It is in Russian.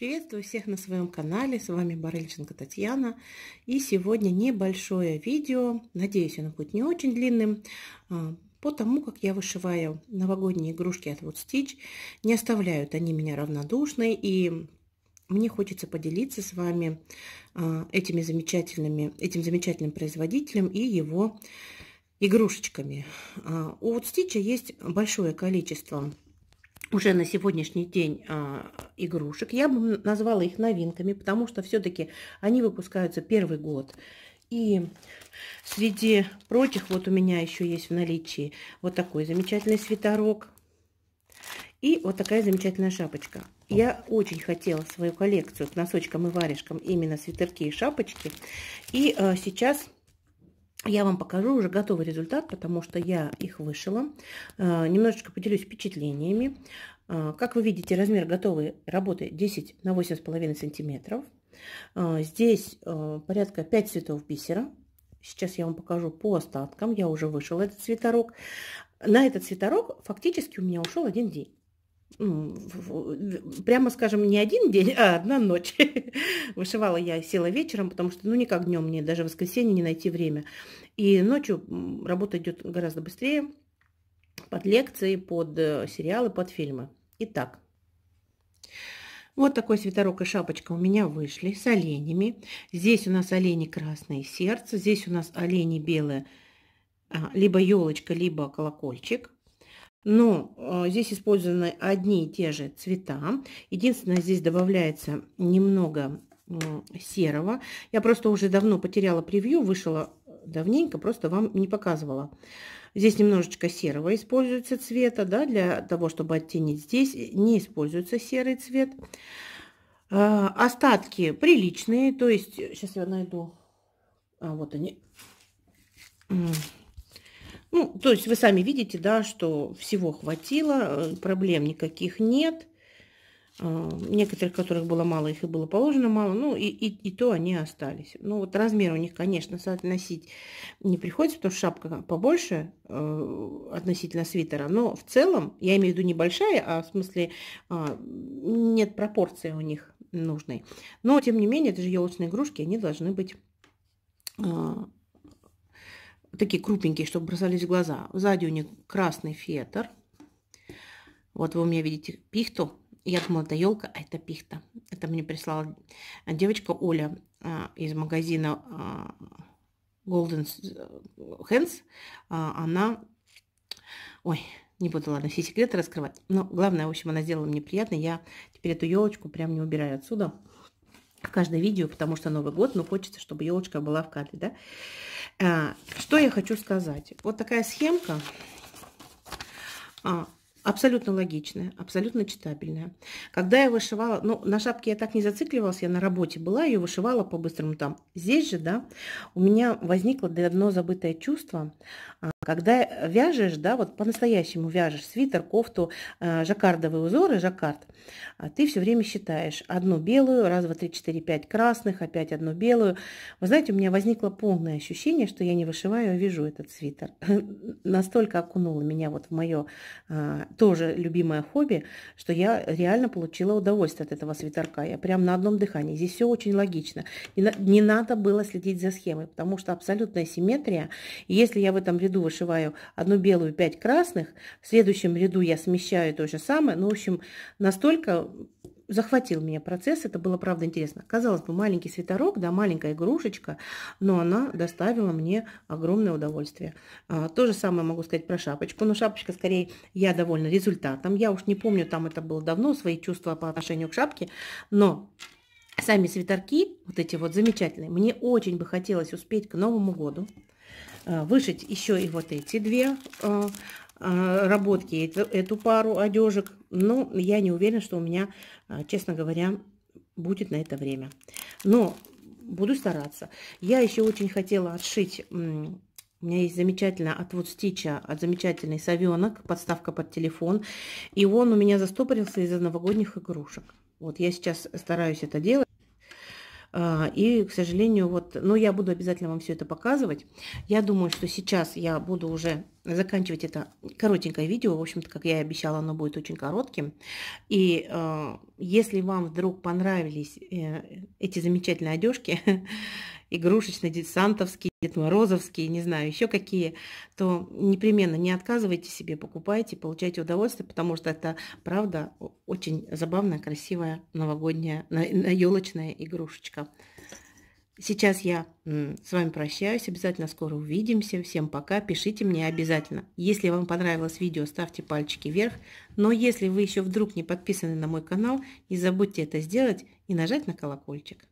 Приветствую всех на своем канале, с вами Барыльченко Татьяна. И сегодня небольшое видео, надеюсь оно будет не очень длинным, а, по тому, как я вышиваю новогодние игрушки от Wood Stitch. Не оставляют они меня равнодушной, и мне хочется поделиться с вами а, этими замечательными, этим замечательным производителем и его игрушечками. А, у Wood Stitch есть большое количество уже на сегодняшний день а, игрушек. Я бы назвала их новинками, потому что все-таки они выпускаются первый год. И среди прочих вот у меня еще есть в наличии вот такой замечательный свитерок. И вот такая замечательная шапочка. Я очень хотела свою коллекцию к носочкам и варежкам именно свитерки и шапочки. И а, сейчас я вам покажу уже готовый результат, потому что я их вышила. Э, немножечко поделюсь впечатлениями. Э, как вы видите, размер готовой работы 10 на 8,5 сантиметров. Э, здесь порядка 5 цветов бисера. Сейчас я вам покажу по остаткам. Я уже вышила этот цветорог. На этот цветорог фактически у меня ушел один день. Ну, прямо скажем, не один день, а одна ночь. Вышивала я, села вечером, потому что ну никак днем мне даже в воскресенье не найти время. И ночью работа идет гораздо быстрее под лекции, под э, сериалы, под фильмы. Итак, вот такой свитерок и шапочка у меня вышли с оленями. Здесь у нас олени красное сердце, здесь у нас олени белые а, либо елочка, либо колокольчик – но ну, э, здесь использованы одни и те же цвета. Единственное, здесь добавляется немного серого. Я просто уже давно потеряла превью, вышла давненько, просто вам не показывала. Здесь немножечко серого используется цвета, да, для того, чтобы оттенить. Здесь не используется серый цвет. Э, остатки приличные, то есть... Сейчас я найду... А, вот они. Ну, то есть вы сами видите, да, что всего хватило, э, проблем никаких нет. Э, некоторых, которых было мало, их и было положено мало, ну и, и, и то они остались. Ну вот размер у них, конечно, соотносить не приходится, потому что шапка побольше э, относительно свитера, но в целом, я имею в виду небольшая, а в смысле э, нет пропорции у них нужной. Но тем не менее, это же елочные игрушки, они должны быть э, такие крупненькие, чтобы бросались в глаза. Сзади у них красный фетр. Вот вы у меня видите пихту. Я думала, это елка, а это пихта. Это мне прислала девочка Оля а, из магазина а, Golden Hands. А, она... Ой, не буду, ладно, все секреты раскрывать. Но главное, в общем, она сделала мне приятно. Я теперь эту елочку прям не убираю отсюда в каждое видео, потому что Новый год, но ну, хочется, чтобы елочка была в кадре, да? Что я хочу сказать? Вот такая схемка. А, Абсолютно логичная, абсолютно читабельная. Когда я вышивала, ну, на шапке я так не зацикливалась, я на работе была, ее вышивала по-быстрому там. Здесь же, да, у меня возникло давно забытое чувство, а, когда вяжешь, да, вот по-настоящему вяжешь свитер, кофту, а, жаккардовые узоры, жаккард, а, ты все время считаешь одну белую, раз, два, три, четыре, пять красных, опять одну белую. Вы знаете, у меня возникло полное ощущение, что я не вышиваю, а вяжу этот свитер. Настолько окунуло меня вот в мое тоже любимое хобби, что я реально получила удовольствие от этого свитерка. Я прям на одном дыхании. Здесь все очень логично. Не, не надо было следить за схемой, потому что абсолютная симметрия. И если я в этом ряду вышиваю одну белую, пять красных, в следующем ряду я смещаю то же самое. Ну, в общем, настолько захватил меня процесс, это было, правда, интересно. Казалось бы, маленький свитерок, да, маленькая игрушечка, но она доставила мне огромное удовольствие. А, то же самое могу сказать про шапочку, но шапочка, скорее, я довольна результатом. Я уж не помню, там это было давно, свои чувства по отношению к шапке, но сами свитерки, вот эти вот замечательные, мне очень бы хотелось успеть к Новому году а, вышить еще и вот эти две а, а, работки эту, эту пару одежек. Но я не уверена, что у меня, а, честно говоря, будет на это время. Но буду стараться. Я еще очень хотела отшить... У меня есть замечательная от вот Стича, от замечательный совенок, подставка под телефон. И он у меня застопорился из-за новогодних игрушек. Вот я сейчас стараюсь это делать. А, и, к сожалению, вот, но я буду обязательно вам все это показывать. Я думаю, что сейчас я буду уже заканчивать это коротенькое видео. В общем-то, как я и обещала, оно будет очень коротким. И э, если вам вдруг понравились э, эти замечательные одежки, игрушечные, десантовские, Дед Морозовские, не знаю, еще какие, то непременно не отказывайте себе, покупайте, получайте удовольствие, потому что это, правда, очень забавная, красивая новогодняя, елочная игрушечка. Сейчас я с вами прощаюсь, обязательно скоро увидимся. Всем пока, пишите мне обязательно. Если вам понравилось видео, ставьте пальчики вверх. Но если вы еще вдруг не подписаны на мой канал, не забудьте это сделать и нажать на колокольчик.